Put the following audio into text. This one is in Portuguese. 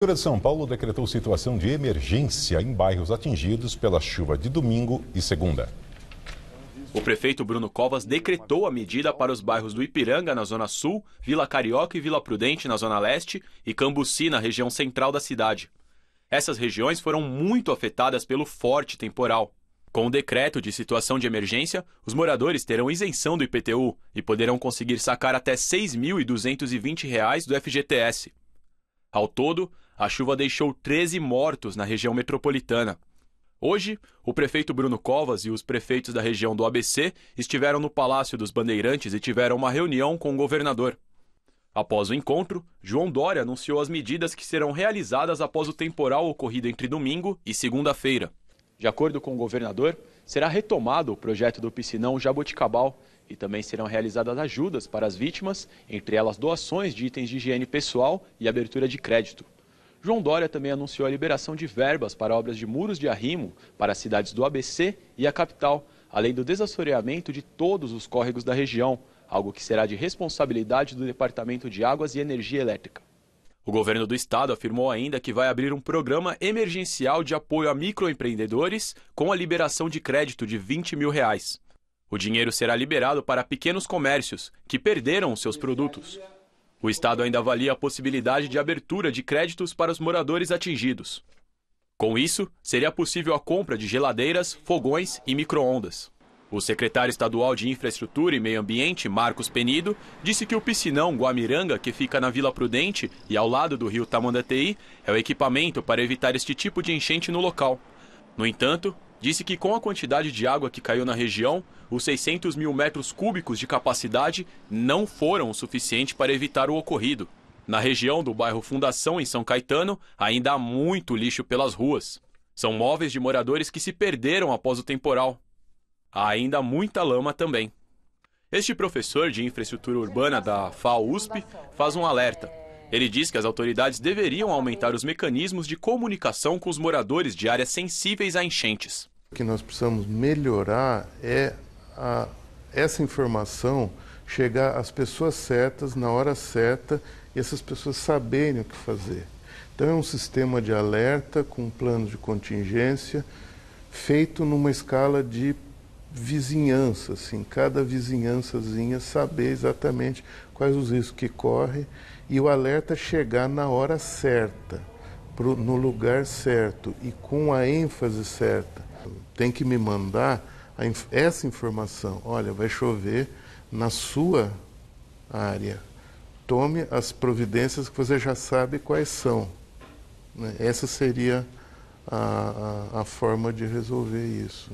A Prefeitura de São Paulo decretou situação de emergência em bairros atingidos pela chuva de domingo e segunda. O prefeito Bruno Covas decretou a medida para os bairros do Ipiranga, na Zona Sul, Vila Carioca e Vila Prudente, na Zona Leste, e Cambuci, na região central da cidade. Essas regiões foram muito afetadas pelo forte temporal. Com o decreto de situação de emergência, os moradores terão isenção do IPTU e poderão conseguir sacar até R$ 6.220 do FGTS. Ao todo, a chuva deixou 13 mortos na região metropolitana. Hoje, o prefeito Bruno Covas e os prefeitos da região do ABC estiveram no Palácio dos Bandeirantes e tiveram uma reunião com o governador. Após o encontro, João Dória anunciou as medidas que serão realizadas após o temporal ocorrido entre domingo e segunda-feira. De acordo com o governador, será retomado o projeto do piscinão Jaboticabal e também serão realizadas ajudas para as vítimas, entre elas doações de itens de higiene pessoal e abertura de crédito. João Dória também anunciou a liberação de verbas para obras de muros de arrimo para as cidades do ABC e a capital, além do desassoreamento de todos os córregos da região, algo que será de responsabilidade do Departamento de Águas e Energia Elétrica. O governo do estado afirmou ainda que vai abrir um programa emergencial de apoio a microempreendedores com a liberação de crédito de 20 mil reais. O dinheiro será liberado para pequenos comércios que perderam seus produtos. O Estado ainda avalia a possibilidade de abertura de créditos para os moradores atingidos. Com isso, seria possível a compra de geladeiras, fogões e micro-ondas. O secretário estadual de Infraestrutura e Meio Ambiente, Marcos Penido, disse que o piscinão Guamiranga, que fica na Vila Prudente e ao lado do rio Tamandateí, é o equipamento para evitar este tipo de enchente no local. No entanto, disse que com a quantidade de água que caiu na região, os 600 mil metros cúbicos de capacidade não foram o suficiente para evitar o ocorrido. Na região do bairro Fundação, em São Caetano, ainda há muito lixo pelas ruas. São móveis de moradores que se perderam após o temporal. Há ainda muita lama também. Este professor de infraestrutura urbana da fau usp faz um alerta. Ele diz que as autoridades deveriam aumentar os mecanismos de comunicação com os moradores de áreas sensíveis a enchentes. O que nós precisamos melhorar é a, essa informação chegar às pessoas certas, na hora certa, e essas pessoas saberem o que fazer. Então, é um sistema de alerta com um plano de contingência feito numa escala de vizinhança, assim, cada vizinhançazinha saber exatamente quais os riscos que corre e o alerta chegar na hora certa, pro, no lugar certo e com a ênfase certa tem que me mandar a, essa informação. Olha, vai chover na sua área. Tome as providências que você já sabe quais são. Né? Essa seria a, a, a forma de resolver isso.